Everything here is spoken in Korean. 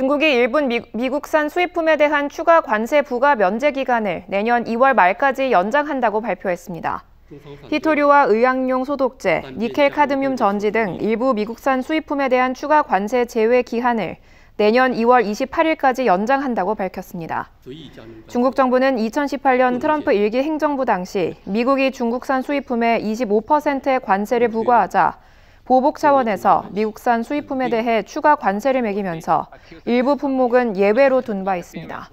중국이 일본 미, 국산 수입품에 대한 추가 관세 부과 면제 기간을 내년 2월 말까지 연장한다고 발표했습니다. 히토류와 의약용 소독제, 니켈 카드뮴 전지 등 일부 미국산 수입품에 대한 추가 관세 제외 기한을 내년 2월 28일까지 연장한다고 밝혔습니다. 중국 정부는 2018년 트럼프 1기 행정부 당시 미국이 중국산 수입품에 25%의 관세를 부과하자 보복 차원에서 미국산 수입품에 대해 추가 관세를 매기면서 일부 품목은 예외로 둔 바 있습니다.